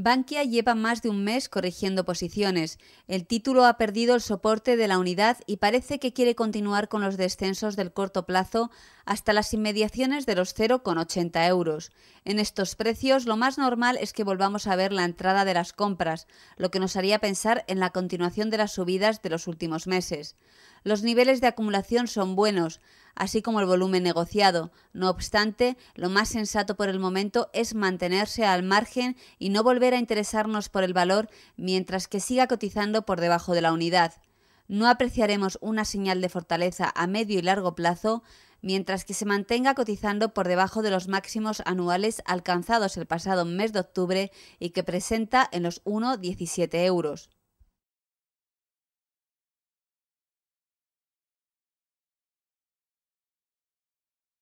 Bankia lleva más de un mes corrigiendo posiciones. El título ha perdido el soporte de la unidad y parece que quiere continuar con los descensos del corto plazo hasta las inmediaciones de los 0,80 euros. En estos precios lo más normal es que volvamos a ver la entrada de las compras, lo que nos haría pensar en la continuación de las subidas de los últimos meses. Los niveles de acumulación son buenos, así como el volumen negociado. No obstante, lo más sensato por el momento es mantenerse al margen y no volver a interesarnos por el valor mientras que siga cotizando por debajo de la unidad. No apreciaremos una señal de fortaleza a medio y largo plazo, mientras que se mantenga cotizando por debajo de los máximos anuales alcanzados el pasado mes de octubre y que presenta en los 1,17 euros.